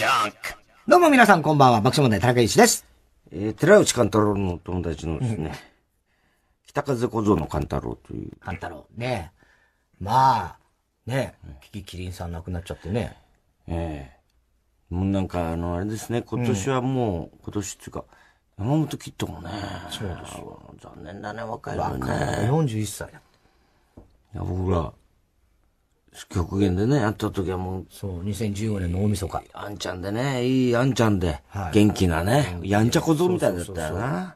ジャンク。どうも皆さんこんばんは、爆笑問題田中一です。えー、寺内勘太郎の友達のですね、北風小僧の勘太郎という。勘太郎。ねまあ、ねえ、キキキリンさん亡くなっちゃってね。ええー、もうなんか、あの、あれですね、今年はもう、うん、今年っていうか、山本キッドもね。そうです残念だね、若いのね。若い。41歳だって。いや、僕ら、極限でね、やった時はもう。そう、2015年の大晦日。あんちゃんでね、いいあんちゃんで、はい、元気なね、やんちゃ小僧みたいだったよな。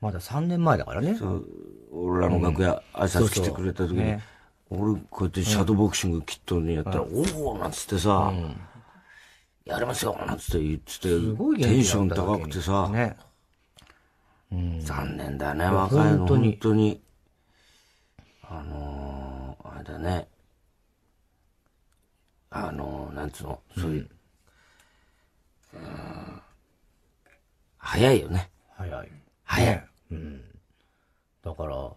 まだ3年前だからね。そう、俺らの楽屋、挨拶来てくれた時に、俺こうやってシャドーボクシングキットにやったら、おおなんつってさ、やりますよなんつって言ってて、テンション高くてさ、残念だね、若いの。本当に。あのー、あれだね。あの、なんつうの、そういう、うん、早いよね。早い。早い。うん。だから、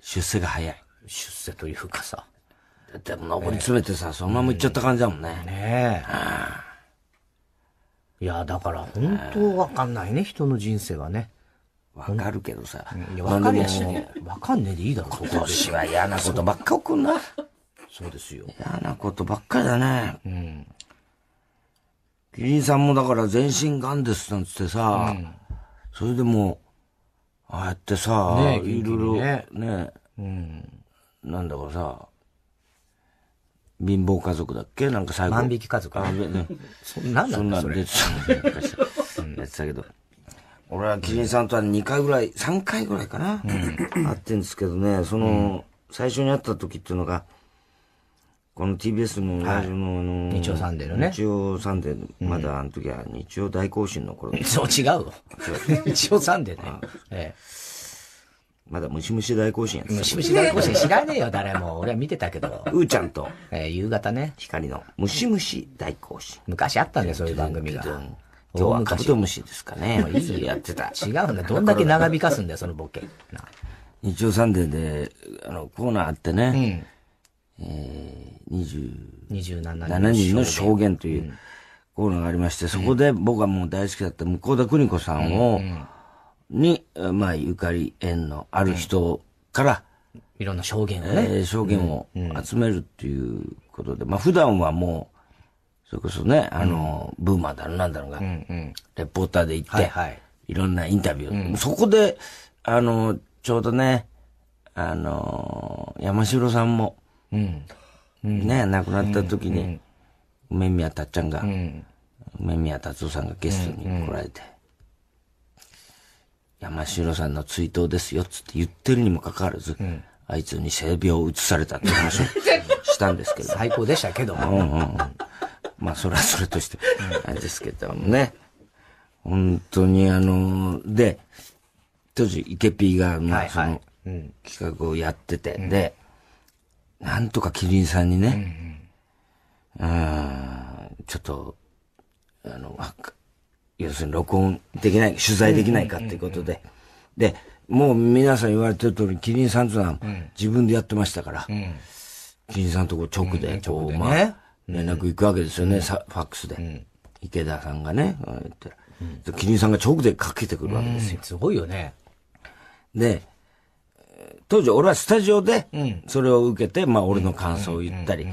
出世が早い。出世というかさ。でも上り詰めてさ、そのまま行っちゃった感じだもんね。ねえ。いや、だから本当わかんないね、人の人生はね。わかるけどさ。わかるやしね。わかんねえでいいだろ、今年は嫌なことばっか起こんな。そうですよ。嫌なことばっかりだね。うん。キリンさんもだから全身癌ですなんつってさ、うん、それでも、ああやってさ、ね、いろいろね、ねうん、なんだかさ、貧乏家族だっけなんか最後。万引き家族あ、ね、そんなんそんなんそんなんで、やってたけど。俺はキリンさんとは2回ぐらい、3回ぐらいかな、うん、会ってんですけどね、その、うん、最初に会った時っていうのが、この TBS のラジオの、あの日曜サンデーのね。日曜サンデー、まだあの時は日曜大行進の頃、ね、そう、違う日曜サンデーね。ええ。まだムシムシ大行進やムシムシ大行進知らねえよ、誰も。俺は見てたけど。うーちゃんと。え夕方ね。光のムシムシ大行進。昔あったんだよ、そういう番組が。今日はカブトムシですかね。いい やってた。違うんだ。どんだけ長引かすんだよ、そのボケ。日曜サンデーで、あの、コーナーあってね。うん。えー、27人の証言というコーナーがありまして、うん、そこで僕はもう大好きだった向田邦子さんを、うん、に、まあ、ゆかり縁のある人から、うん、いろんな証言をね、えー、証言を集めるっていうことで、まあ、普段はもう、それこそね、あの、ブーマーだろなんだろうが、うんうん、レポーターで行って、はい、はい、いろんなインタビュー、そこで、あの、ちょうどね、あの、山城さんも、うん。うん、ね、亡くなった時に、梅宮達ちゃんが、梅宮達夫さんがゲストに来られて、山城さんの追悼ですよ、つって言ってるにもかかわらず、あいつに性病を移されたって話を したんですけど。最高でしたけども。うんうんうん、まあ、それはそれとして、あれですけどもね。本当にあの、で、当時、イケピーが、まあ、その、企画をやってて、で、なんとかキリンさんにね、うん、うん、ちょっと、あの、要するに録音できない、取材できないかっていうことで、で、もう皆さん言われてる通り、キリンさんとは自分でやってましたから、うん、キリンさんとこ直で、こね、まあ、連絡行くわけですよね、うん、ファックスで。池田さんがね、言ったら、キリンさんが直でかけてくるわけですよ。すごいよね。で、当時俺はスタジオで、それを受けて、まあ俺の感想を言ったり、っ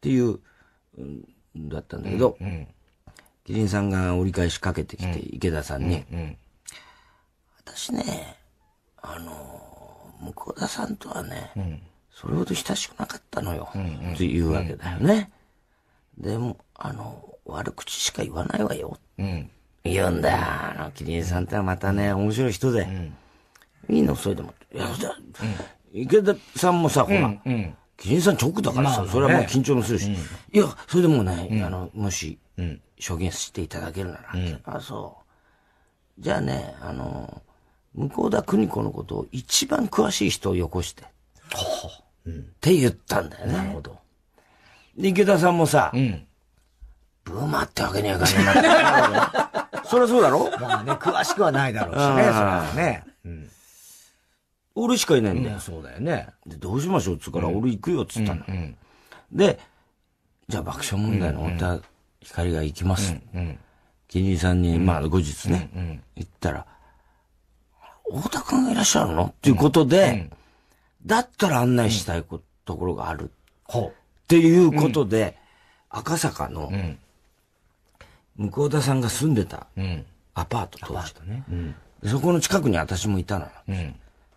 ていう、だったんだけど、キリンさんが折り返しかけてきて、池田さんに、私ね、あの、向田さんとはね、それほど親しくなかったのよ、っていうわけだよね。でも、あの、悪口しか言わないわよ。言うんだよ、あの、キリンさんってまたね、面白い人で。いいのそれでも。いや、ゃ、池田さんもさ、ほら、うん議員さん直だからさ、それはもう緊張もするし。いや、それでもね、あの、もし、証言していただけるなら、あ、そう。じゃあね、あの、向田邦子のことを一番詳しい人をよこして。うん、って言ったんだよね。なるほど。で、池田さんもさ、ブーマーってわけにはいかないな。そりゃそうだろまあね、詳しくはないだろうしね、それはね。俺しかいないんだよ。うん、そうだよね。で、どうしましょうっつうから、うん、俺行くよっつったの、うんうん、で、じゃあ爆笑問題の太田光が行きます。うんうん、さんに、まあ後日ね、うんうん、行ったら、太田くんがいらっしゃるのっていうことで、だったら案内したいこと,、ころがある。っていうことで、赤坂の、向田さんが住んでたアパート、当時、ね、そこの近くに私もいたのよ。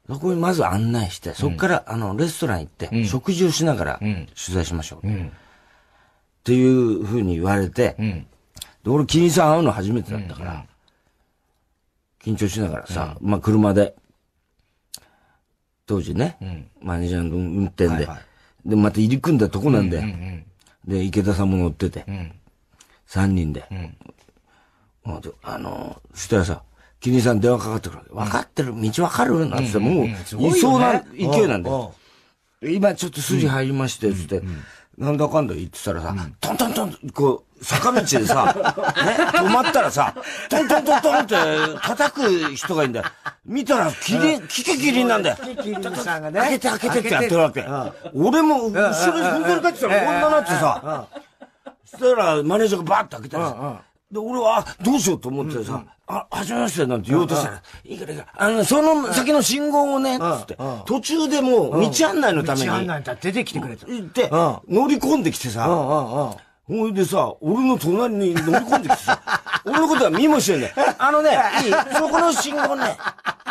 そこにまず案内して、そこから、あの、レストラン行って、食事をしながら、取材しましょう。っていうふうに言われて、で、俺、キリンさん会うの初めてだったから、緊張しながらさ、まあ、車で、当時ね、マネージャーの運転で、で、また入り組んだとこなんで、で、池田さんも乗ってて、3人で、あの、そしたらさ、キリンさん電話かかってくる。分かってる道分かるなんつって、もう、いそうな勢いなんだよ。今ちょっと筋入りまして、つって、なんだかんだ言ってたらさ、トントントン、こう、坂道でさ、止まったらさ、トントントントンって叩く人がいるんだよ。見たら、キリン、キキキリンなんだよ。キキリンさんがね。開けて開けてってやってるわけ。俺も、後ろに踏んでるかって言ったら、こんななってさ、そしたら、マネージャーがバーって開けたらさ、で、俺は、どうしようと思ってさ、うんうん、あ、はじめましてなんて言おうとしたら、いいからいいから、あの、その先の信号をね、つって、途中でもう、道案内のために。道案内だ出てきてくれた。言って、乗り込んできてさ、ほいでさ、俺の隣に乗り込んできてさ、俺のことは見もしないんねあのね、いい、そこの信号ね、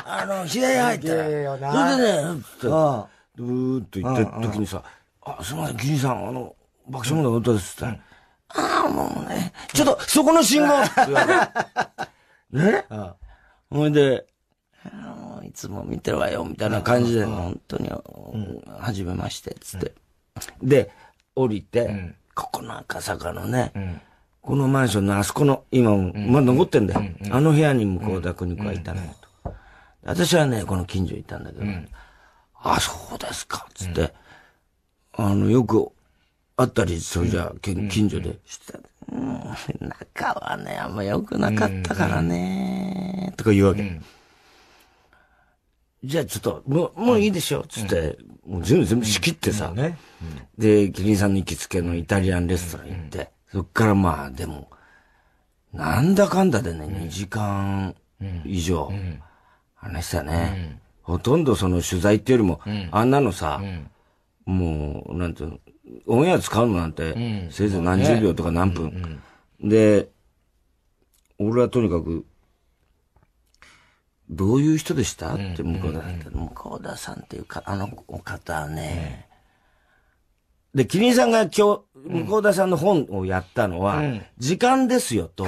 あの、左入ったら、それでね、つって、うーっと行った時にさ、あ、すみません、キリさん、あの、爆笑問題の歌ですって。ああ、もうね。ちょっと、そこの信号ね ほいで、いつも見てるわよ、みたいな感じで、本当に、はじめまして、つって。で、降りて、ここの赤坂のね、このマンションのあそこの、今まだ残ってんだよ。あの部屋に向こ田邦子がいたのと。私はね、この近所にいたんだけど、あ、そうですか、つって。あの、よくあったり、それじゃ、近所でうん、仲はね、あんま良くなかったからね、とか言うわけ。じゃあちょっと、もう、もういいでしょつって、もう全部全部仕切ってさ。で、キリンさんの行きつけのイタリアンレストラン行って、そっからまあ、でも、なんだかんだでね、2時間以上、話したね。ほとんどその取材っていうよりも、あんなのさ、もう、なんていうの、オンエア使うのなんて、せいぜい何十秒とか何分。で、俺はとにかく、どういう人でした、って向田さんって、向田さんっていうか、あのお方ね、で、キリンさんが今日、向田さんの本をやったのは、時間ですよと、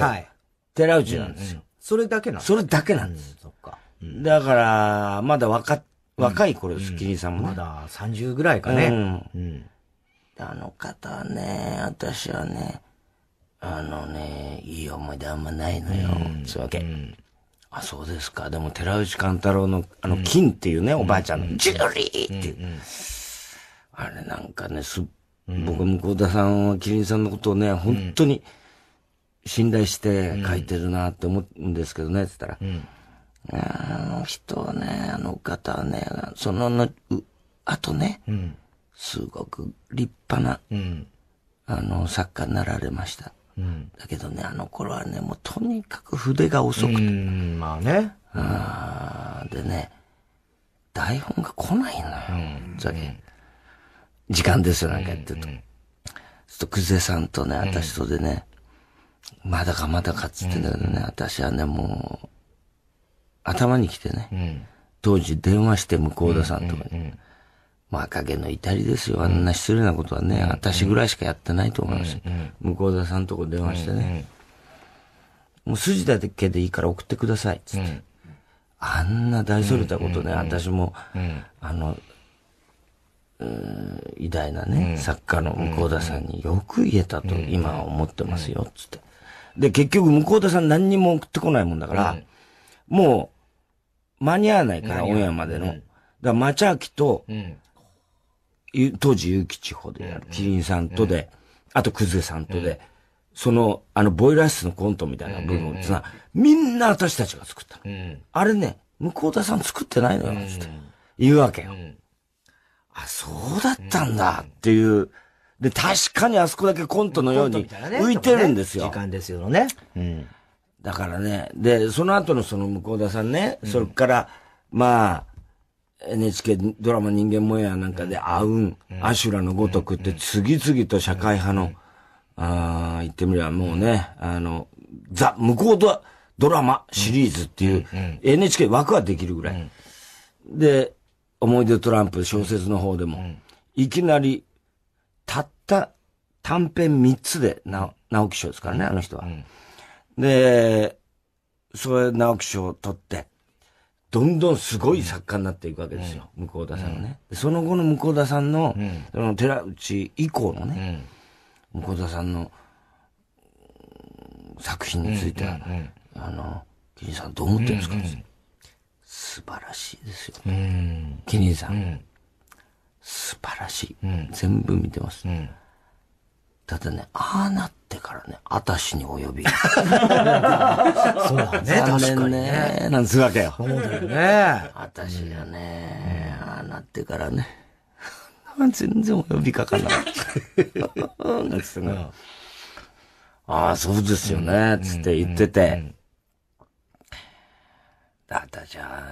寺内なんですよ、それだけなんですそれだけなんです。そっか。だから、まだ若、若い頃です、キリンさんも、まだ30ぐらいかね。うんあの方はね、私はね、あのね、いい思い出あんまないのよ。つうわけ。あ、そうですか。でも、寺内勘太郎の、あの、金っていうね、おばあちゃんの、ジュリーっていう。あれなんかね、す、僕、向田さんは、キリンさんのことをね、本当に、信頼して書いてるなって思うんですけどね、つったら。あの人はね、あの方はね、その後あとね、すごく立派な、うん、あの、作家になられました。うん、だけどね、あの頃はね、もうとにかく筆が遅くて。うん、まあね。あでね、台本が来ないのよ。うん、そ時間ですよ、なんかやってると。うん、くぜさんとね、私とでね、まだかまだかっつってんだけどね、私はね、もう、頭に来てね、当時電話して向田さんとかに、若気の至りですよ。あんな失礼なことはね、うん、私ぐらいしかやってないと思います。うん、向田さんとこ電話してね。もう筋だけでいいから送ってください。つって。あんな大それたことね、私も、あの、偉大なね、作家の向田さんによく言えたと今は思ってますよ、つって。で、結局向田さん何にも送ってこないもんだから、もう、間に合わないから、オンエアまでの。だから、マチャーと、当時、結城地でやる、キリンさんとで、あと、くずえさんとで、その、あの、ボイラー室のコントみたいな部分をのな、みんな私たちが作ったの。あれね、向田さん作ってないのよ、つって。言うわけよ。あ、そうだったんだ、っていう。で、確かにあそこだけコントのように浮いてるんですよ。時間ですよね。うん。だからね、で、その後のその向田さんね、それから、まあ、NHK ドラマ人間もやなんかで、あうん、アシュラのごとくって次々と社会派の、ああ、言ってみればもうね、あの、ザ・向こうドドラマシリーズっていう、NHK 枠はできるぐらい。で、思い出トランプ小説の方でも、いきなり、たった短編3つで、な、直木賞ですからね、あの人は。で、それ直木賞を取って、どんどんすごい作家になっていくわけですよ。うん、向田さんがね、うん、その後の向田さんの、うん、その寺内以降のね、向田さんの作品については、あの、キリンさんどう思ってるんですか、うんうん、素晴らしいですよ、ね。キリンさん、素晴らしい。全部見てます。ただね、ああなってからね、あたしに及び。そうだね、確かにね。なんつうわけよ。そうだよね。あたしがね、ああなってからね、全然及びかかんなかった。ああ、そうですよね、つって言ってて。あたしは、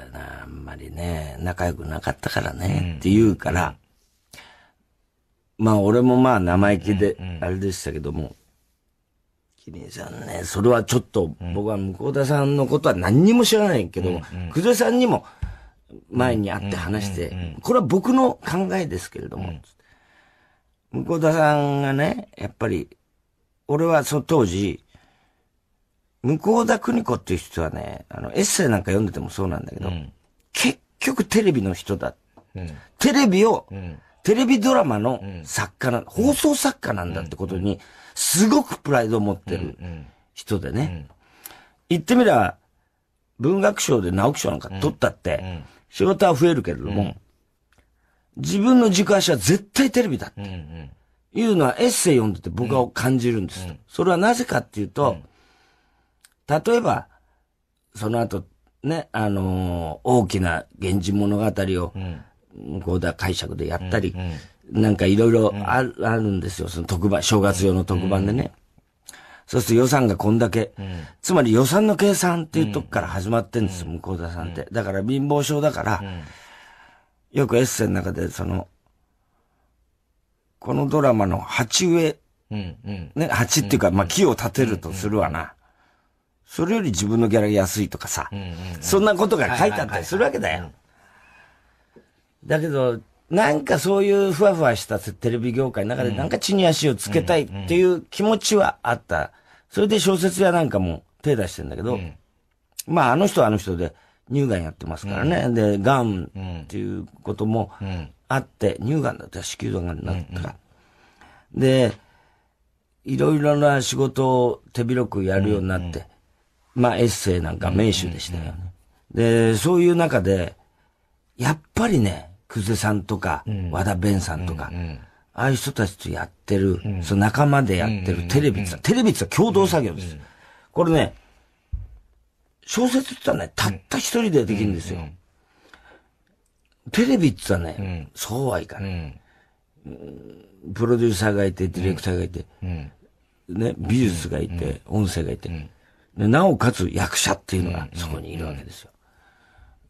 あんまりね、仲良くなかったからね、って言うから、まあ俺もまあ生意気で、あれでしたけども、キリンさんね、それはちょっと、僕は向田さんのことは何にも知らないけども、久世さんにも前に会って話して、これは僕の考えですけれども、向田さんがね、やっぱり、俺はその当時、向田邦子っていう人はね、あの、エッセイなんか読んでてもそうなんだけど、結局テレビの人だ。テレビを、テレビドラマの作家な、うん、放送作家なんだってことに、すごくプライドを持ってる人でね。言ってみれば、文学賞で直木賞なんか取ったって、仕事は増えるけれども、自分の軸足は絶対テレビだって。いうのはエッセイ読んでて僕は感じるんですそれはなぜかっていうと、例えば、その後、ね、あのー、大きな源氏物語を、向田解釈でやったり、うんうん、なんかいろいろあるんですよ。その特番、正月用の特番でね。そうすると予算がこんだけ。つまり予算の計算っていうとこから始まってんですよ、向田さんって。だから貧乏症だから、よくエッセンの中でその、このドラマの鉢植え、うんうん、ね、鉢っていうか、まあ、木を立てるとするわな。それより自分のギャラ安いとかさ、うんうんうん、そんなことが書いてあったりするわけだよ。だけど、なんかそういうふわふわしたテレビ業界の中でなんか地に足をつけたいっていう気持ちはあった。それで小説やなんかも手出してんだけど、うん、まああの人はあの人で乳がんやってますからね。うん、で、がんっていうこともあって、乳がんだったら子宮がんになったら。で、いろいろな仕事を手広くやるようになって、まあエッセイなんか名手でしたよね。で、そういう中で、やっぱりね、ク世さんとか、和田弁さんとか、ああいう人たちとやってる、その仲間でやってるテレビって、テレビって共同作業です。これね、小説ってね、たった一人でできるんですよ。テレビってね、そうはいかない。プロデューサーがいて、ディレクターがいて、ね、美術がいて、音声がいて、なおかつ役者っていうのがそこにいるわけですよ。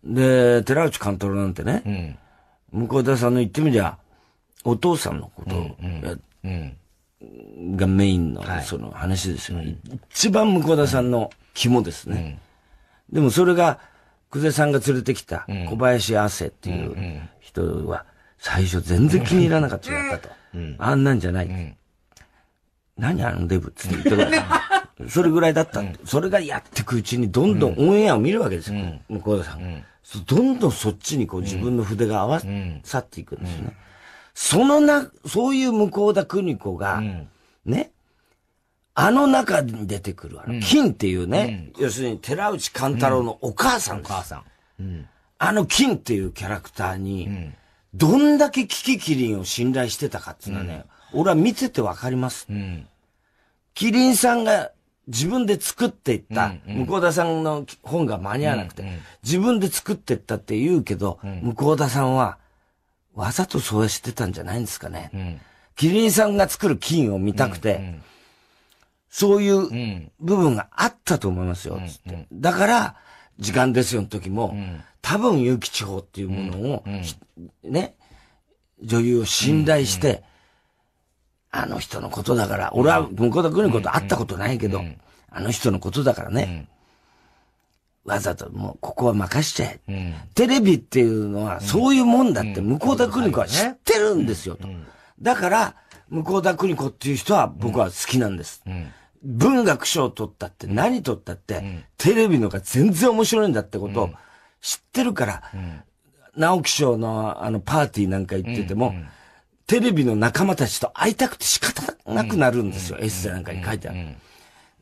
で、寺内監督なんてね、向田さんの言ってみりゃ、お父さんのことが、うんうん、メインの、その話ですよ、はい、一番向田さんの肝ですね。うん、でもそれが、久世さんが連れてきた小林亜生っていう人は、最初全然気に入らなかったと。あんなんじゃない。何あのデブって言ってた。それぐらいだった、うん、それがやってくうちにどんどんオンエアを見るわけですよ、うん、向田さん、うん、どんどんそっちにこう自分の筆が合わさっていくんですよね。そのな、そういう向田邦子が、ね、あの中に出てくる、あの、金っていうね、要するに寺内勘太郎のお母さんです。お母さん。あの金っていうキャラクターに、どんだけキキキリンを信頼してたかっていうのはね、俺は見ててわかります。キリンさんが自分で作っていった、向田さんの本が間に合わなくて、自分で作っていったって言うけど、向田さんは、わざとそうしてたんじゃないんですかね。キリンさんが作る金を見たくて、そういう部分があったと思いますよ、つって。だから、時間ですよの時も、多分有機地方っていうものを、ね、女優を信頼して、あの人のことだから、俺は向田邦子と会ったことないけど、うんうん、あの人のことだからね、うん、わざともうここは任しちゃえ、テレビっていうのはそういうもんだって、向田邦子は知ってるんですよと。だから、向田邦子っていう人は僕は好きなんです。文学賞取ったって何取ったって、テレビのが全然面白いんだってことを知ってるから、直木賞のあのパーティーなんか行ってても、うんうんテレビの仲間たちと会いたくて仕方なくなるんですよ。エッセなんかに書いてある。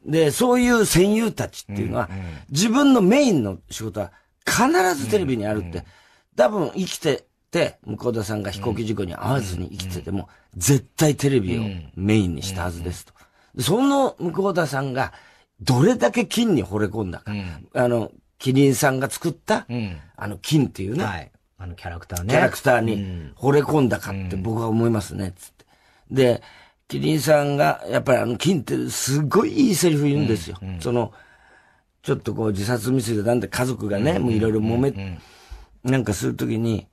で、そういう戦友たちっていうのは、自分のメインの仕事は必ずテレビにあるって、多分生きてて、向田さんが飛行機事故に遭わずに生きてても、絶対テレビをメインにしたはずですと。その向田さんが、どれだけ金に惚れ込んだか。あの、キリンさんが作った、あの、金っていうね、あのキャラクターね。キャラクターに惚れ込んだかって僕は思いますね、つって。で、キリンさんが、やっぱりあの、金ってすごいいいセリフ言うんですよ。うんうん、その、ちょっとこう自殺未遂でなんて家族がね、もういろいろ揉め、なんかするときに、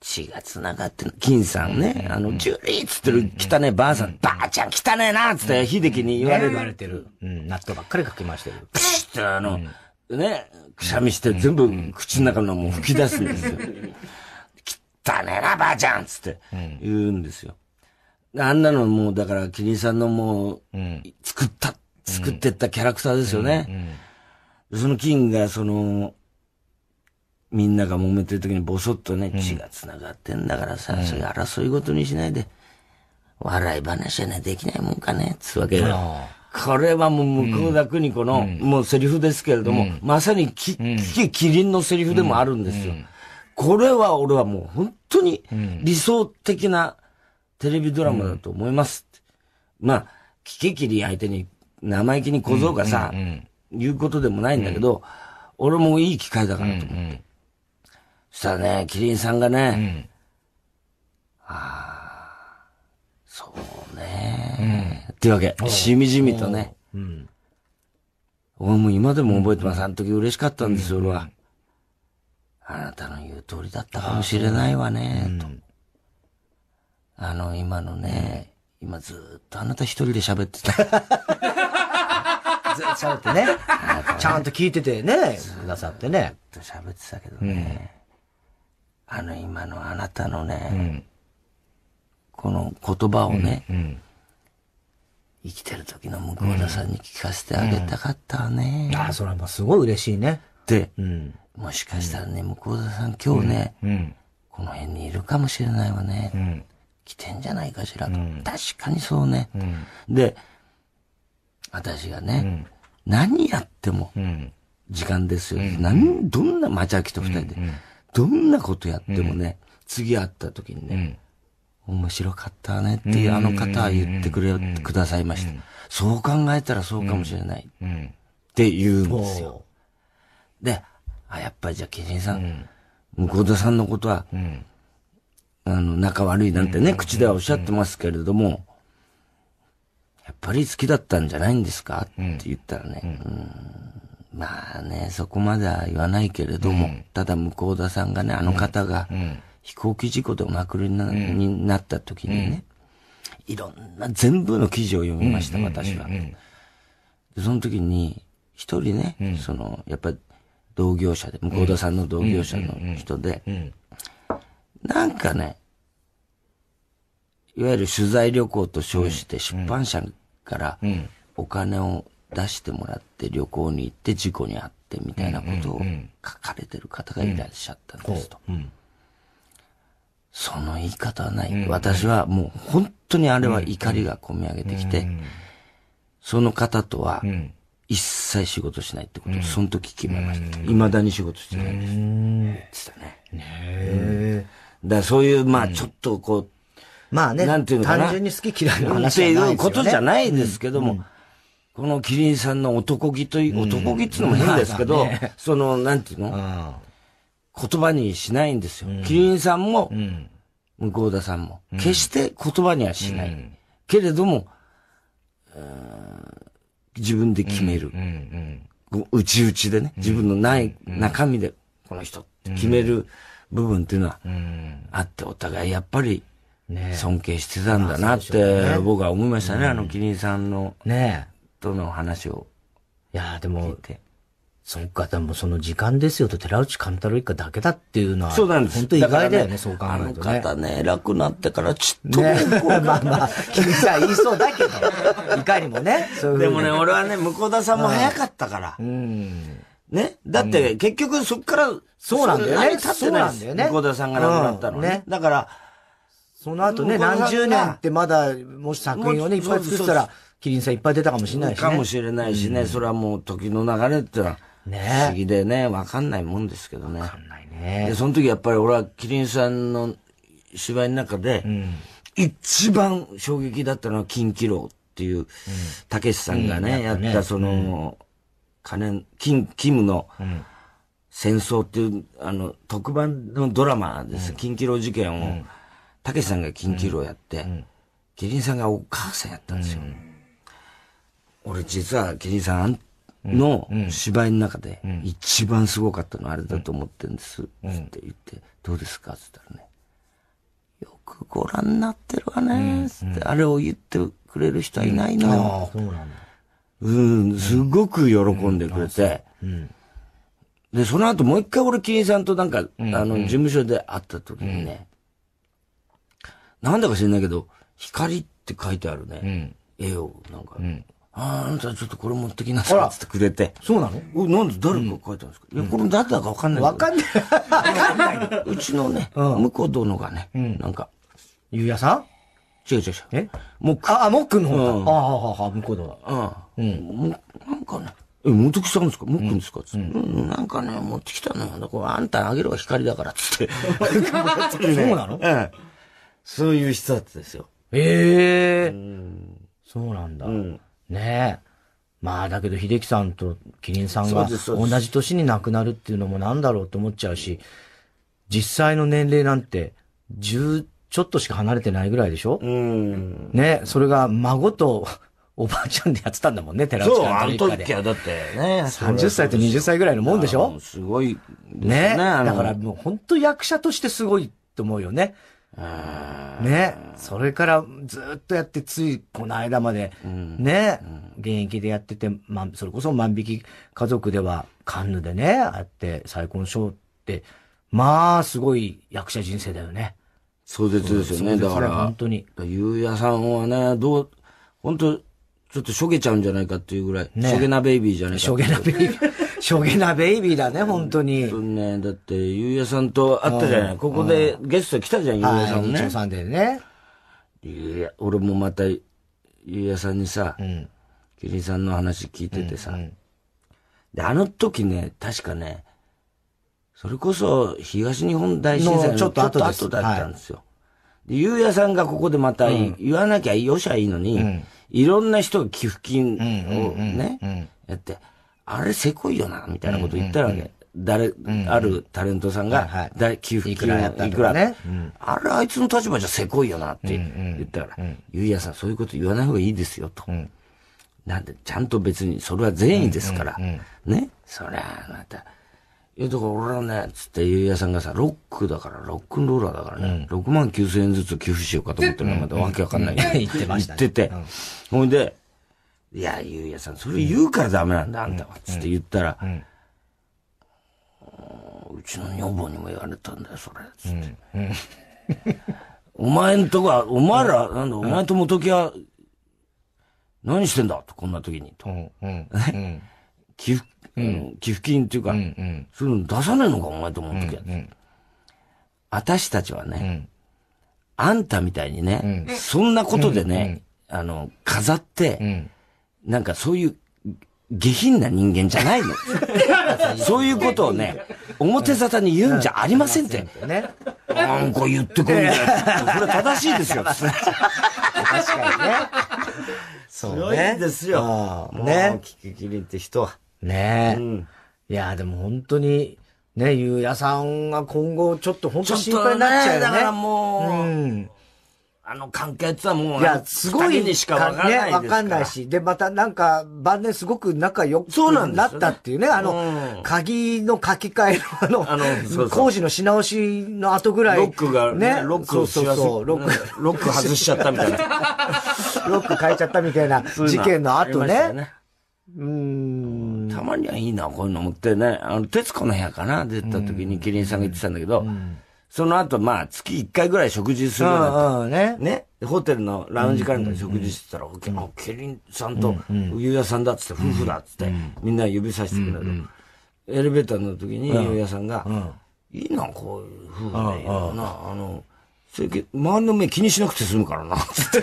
血が繋がって金さんね、あの、ジュリーっつってる汚ねばあさん、ばあちゃん汚ねえなっつって、秀樹に言われる。言われてる。うん、納豆ばっかりかきましたよ。プシッとあの、ね、くしゃみして全部口の中のもう吹き出すんですよ。汚ねな、ばあちゃんつって言うんですよ。あんなのもうだから、キリンさんのもう、作った、作ってったキャラクターですよね。その金が、その、みんなが揉めてる時にぼそっとね、血が繋がってんだからさ、そういう争いごとにしないで、笑い話じゃねできないもんかね、つうわけよ。これはもう向田邦子の、もうセリフですけれども、まさにき、き、キリンのセリフでもあるんですよ。これは俺はもう本当に理想的なテレビドラマだと思います。まあ、キキキリ相手に生意気に小僧がさ、言うことでもないんだけど、俺もいい機会だからと思って。そしたらね、キリンさんがね、ああ、ってわけ。しみじみとね。うん。俺も今でも覚えてます。あの時嬉しかったんですよ、俺は。あなたの言う通りだったかもしれないわね、と。あの、今のね、今ずっとあなた一人で喋ってた。ずっと喋ってね。ちゃんと聞いててね、くださってね。ずっと喋ってたけどね。あの、今のあなたのね、この言葉をね、生きてる時の向田さんに聞かせてあげたかったね。ああ、それはもうすごい嬉しいね。で、もしかしたらね、向田さん今日ね、この辺にいるかもしれないわね。来てんじゃないかしら。確かにそうね。で、私がね、何やっても、時間ですよ。何、どんな町明と二人で、どんなことやってもね、次会った時にね、面白かったねっていうあの方は言ってくれ、くださいました。そう考えたらそうかもしれない。って言うんですよ。で、あ、やっぱりじゃあ、ケジンさん、向田さんのことは、あの、仲悪いなんてね、口ではおっしゃってますけれども、やっぱり好きだったんじゃないんですかって言ったらね、まあね、そこまでは言わないけれども、ただ向田さんがね、あの方が、飛行機事故でお亡くなりになった時にね、いろんな全部の記事を読みました、私は。で、その時に、一人ね、その、やっぱり同業者で、向田さんの同業者の人で、なんかね、いわゆる取材旅行と称して出版社からお金を出してもらって旅行に行って事故に遭ってみたいなことを書かれてる方がいらっしゃったんですと。うんその言い方はない。うん、私はもう本当にあれは怒りが込み上げてきて、うん、その方とは一切仕事しないってことをその時決めました。未だに仕事してないです。言ったね。だそういう、まあちょっとこう、まあね、なんていうのかな。単純に好き嫌いの話なね、っていうことじゃないですけども、このキリンさんの男気という、男気っていうのも変ですけど、その、なんていうの言葉にしないんですよ。キリンさんも、向田さんも、決して言葉にはしない。けれども、自分で決める。うちうちでね、自分のない中身で、この人って決める部分っていうのは、あって、お互いやっぱり、尊敬してたんだなって、僕は思いましたね、あのキリンさんの、ねとの話を。いやでも、そっか、でもその時間ですよと寺内勘太郎一家だけだっていうのは、そうなんです。本当意外だよね、ねそう考えると、ね。あの方ね、楽なってからちっとね。まあまあ、君さ、言いそうだけど、いかにもね。ううでもね、俺はね、向田さんも早かったから。うん。ね。だって、結局そっから、そうなんだよね。立ってないんだよね。向田さんが亡くなったのね。だから、その後ね、何十年ってまだ、もし作品をね、いっぱい作ったら、キリンさんいっぱい出たかもしれないしね。かもしれないしね。それはもう時の流れってのは、ね不思議でね、わかんないもんですけどね。わかんないね。で、その時やっぱり俺はキリンさんの芝居の中で、うん、一番衝撃だったのは金キロっていう、たけしさんがね、うん、やったその、うん、金、金、の、戦争っていう、あの、特番のドラマです。金キロ事件を、たけしさんが金キロやって、キリンさんがお母さんやったんですよ。俺実はキリンさんの芝居の中で一番すごかったのはあれだと思ってるんです。って言って、どうですかって言ったらね、よくご覧になってるわね。ってあれを言ってくれる人はいないのよ。うん、すごく喜んでくれて。で、その後もう一回俺、キリンさんとなんか、あの、事務所で会った時にね、なんだか知んないけど、光って書いてあるね、絵をなんか、ああ、あなたちょっとこれ持ってきなさいってくれて。そうなのうなんで誰が書いたんですか、いや、これ誰だかわかんない。わかんない。わかんない。うちのね、向こう殿がね、なんか。ゆうやさん違う違う違う。えもっくん。あ、もっくんの方だ。ああ、はは向こう殿。うん。うん。なんかね。え、持ってきたんですかもっくんですか、うん、なんかね、持ってきたのよ。これあんたあげるは光だからっつって。そうなの ええ。そういう人だったですよ。ええ。そうなんだ。うんねえ。まあだけど秀樹さんとキリンさんが同じ年に亡くなるっていうのもなんだろうと思っちゃうし、実際の年齢なんて十、ちょっとしか離れてないぐらいでしょうん。ね、それが孫と おばあちゃんでやってたんだもんね、寺内さん。そう、あの時はだってね。30歳と20歳ぐらいのもんでしょすごいねね。だからもう本当役者としてすごいと思うよね。ね。それからずっとやって、ついこの間まで、ね、現役でやってて、まそれこそ万引き家族ではカンヌでね、あって再婚賞って、まあ、すごい役者人生だよね。壮絶ですよね。だから、本当に。ゆうやさんはね、どう、本当ちょっとしょげちゃうんじゃないかっていうぐらい、ね、しょげなベイビーじゃないか。しょげなベイビー。しょげなベイビーだね、本当に。うん、ね、だって、ゆうやさんと会ったじゃない。ここでゲスト来たじゃん、ゆうやさんね。はさんでね。いや、俺もまた、ゆうやさんにさ、うん、キリンさんの話聞いててさ、うんうん、で、あの時ね、確かね、それこそ東日本大震災のちょっと後だったんですよ。はい、で、ゆうやさんがここでまた、うん、言わなきゃよしゃいいのに、うん、いろんな人が寄付金をね、やって、あれせこいよな、みたいなこと言ったわけ。誰、あるタレントさんが、誰、給付金いくら、ね、あれあいつの立場じゃせこいよなって言ったから、ゆいやさんそういうこと言わない方がいいですよと。なんで、ちゃんと別に、それは善意ですから、ね、そりゃあた、いやだから俺はね、つってゆいやさんがさ、ロックだから、ロックンローラーだからね、6万9千円ずつ給付しようかと思ってるのまだわけわかんない 言ってました。言ってて、ほいで、いや、ゆうやさん、それ言うからダメなんだ、あんたは。つって言ったら、うちの女房にも言われたんだよ、それ。つって。お前んとこは、お前ら、なんだ、お前と元木は、何してんだと、こんな時に。と。寄付、寄付金っていうか、そういうの出さねえのか、お前と元木は。私たちはね、あんたみたいにね、そんなことでね、あの、飾って、なんかそういう下品な人間じゃないの。そういうことをね、表沙汰に言うんじゃありませんって。ね。なんか言ってくるんいよ。これ正しいですよ。確かにね。そうね。いですよ。ね。キキキリって人は。ねえ。いや、でも本当に、ね、ゆうやさんが今後ちょっと本当心配になっちゃうよね。だからもう、うん、あの関係ってはもう、いや、すごいにしかわかんないわ、ね、かんないし。で、またなんか、晩年すごく仲良くなったっていうね。うねあの、鍵の書き換えの、あの、あのそう工事のし直しの後ぐらい。ロックが、ね。ロックをそうそうそう、ロック。ロック外しちゃったみたいな。ロック変えちゃったみたいな事件の後ね。うねうんたまにはいいな、こういうの持ってね。あの、徹子の部屋かな出た時にキリンさんが言ってたんだけど、うんうんその後、まあ、月1回ぐらい食事するようになった。ね。ね。ホテルのラウンジカレンダーで食事してたら、うんうん、ケリンさんと、ゆうやさんだっつって、夫婦だっつって、みんな指さしてくれる。エレベーターの時に、ゆうやさんが、いいな、こういう夫婦がいな。あの、それ周りの目気にしなくて済むからな、つって。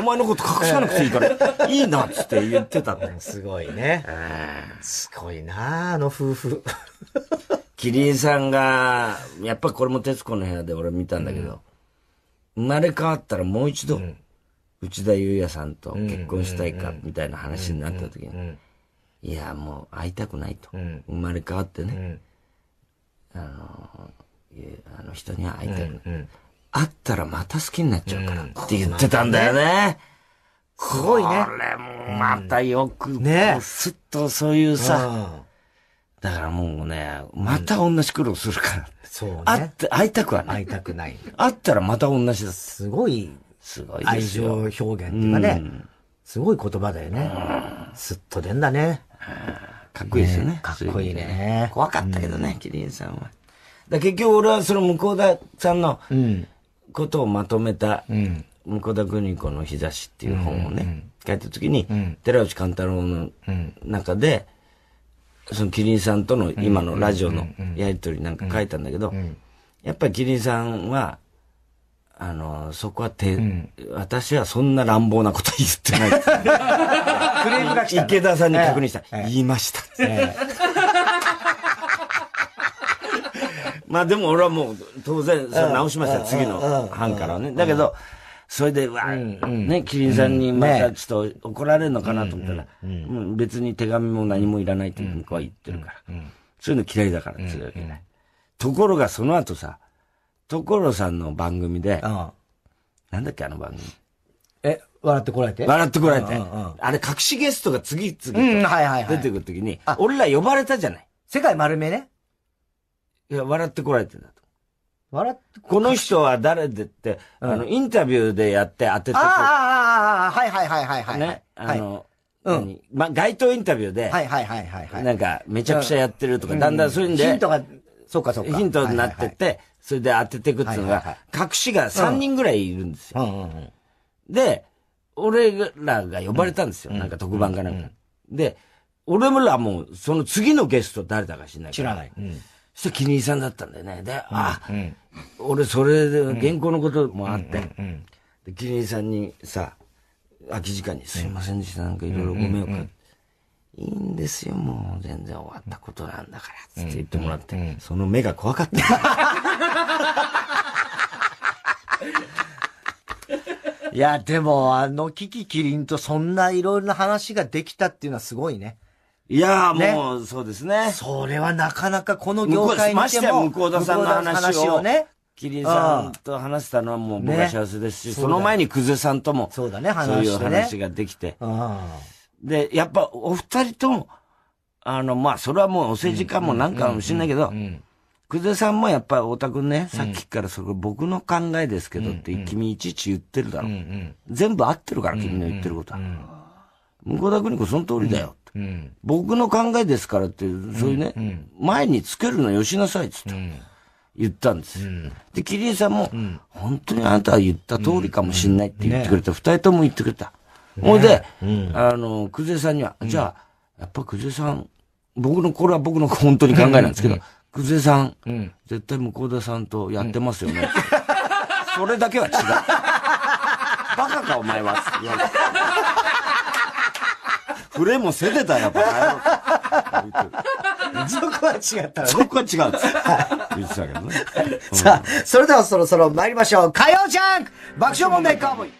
お前のこと隠さなくていいから、いいな、つって言ってた。すごいね。すごいな、あの夫婦。キリンさんが、やっぱこれも徹子の部屋で俺見たんだけど、生まれ変わったらもう一度、内田祐也さんと結婚したいか、みたいな話になった時に、いや、もう会いたくないと。生まれ変わってね、あの、あの人には会いたくない。会ったらまた好きになっちゃうからって言ってたんだよね。すごいね。これもまたよく、ね。すっとそういうさ、だからもうね、また同じ苦労するから。うん、そうね。会って、会いたくはない。会いたくない。会ったらまた同じだ。すごい、すごい愛情表現っていうかね、うん、すごい言葉だよね。すっと出んだね。かっこいいですよね。かっこいいね、怖かったけどね、うん、キリンさんは。だ結局俺はその向田さんのことをまとめた、向田邦子の日差しっていう本をね、書いた時に、寺内貫太郎の中で、そのキリンさんとの今のラジオのやりとりなんか書いたんだけど、やっぱりキリンさんは、あの、そこはて、うん、私はそんな乱暴なこと言ってない。クレームが来た。池田さんに確認した。ええ、言いました。え、まあでも俺はもう当然、それ直しました、次の班からね。だけど、うんそれで、わ、んね、キリンさんにまたちょっと怒られるのかなと思ったら、うん、別に手紙も何もいらないって向こうは言ってるから。そういうの嫌いだから強いわけない。ところがその後さ、所さんの番組で、なんだっけあの番組。え、笑ってこられて笑ってこられて。あれ、隠しゲストが次々と出てくるときに、俺ら呼ばれたじゃない。世界丸めね。いや、笑ってこられてんだと。笑ってこの人は誰でって、あの、インタビューでやって当ててああ、ああ、ああ、はいはいはいはいはい。ね。あの、うん。ま、街頭インタビューで、はいはいはいはい。なんか、めちゃくちゃやってるとか、だんだんそういうんで、ヒントが、そうかそうか。ヒントになってて、それで当ててくっていうのが、隠しが3人ぐらいいるんですよ。で、俺らが呼ばれたんですよ。なんか特番かなんか。で、俺らも、う、その次のゲスト誰だか知らない。知らない。うん。そしたら気に入りさんだったんだよね。で、あ、うん、俺それで原稿のこともあって、で、気に入りさんにさ、空き時間にすいませんでした、なんかいろいろご迷惑かいいんですよ、もう全然終わったことなんだから、って言ってもらって、その目が怖かった。いや、でも、あの、キキキリンとそんないろいろな話ができたっていうのはすごいね。いやー、もう、そうですね。それはなかなかこの業界にましても、向田さんの話をね。キリンさんと話せたのはもう僕は幸せですし、その前に久世さんとも、そうだね、話そういう話ができて。で、やっぱお二人とも、あの、まあ、それはもうお世辞かもなんかもしんないけど、久世さんもやっぱり太田くんね、さっきからそれ僕の考えですけどって、君いちいち言ってるだろ。全部合ってるから、君の言ってることは。向田邦子その通りだよ。うん、僕の考えですからって、そういうね、うん、前につけるのよしなさいっつって、うん、言ったんです。で、キリンさんも、本当にあなたは言った通りかもしんないって言ってくれた。ね、二、人とも言ってくれた。ほ、ね、いで、あの、久世さんには、じゃあ、やっぱ久世さん、僕の、これは僕の本当に考えなんですけど、久世さん、絶対向田さんとやってますよね。それだけは違う。バカかお前は。触れもせてたよ、バカ野郎。そこは違ったね。そこは違うっ言ってたけどね。さあ、それではそろそろ参りましょう。火曜ジャンク爆笑問題カーボイ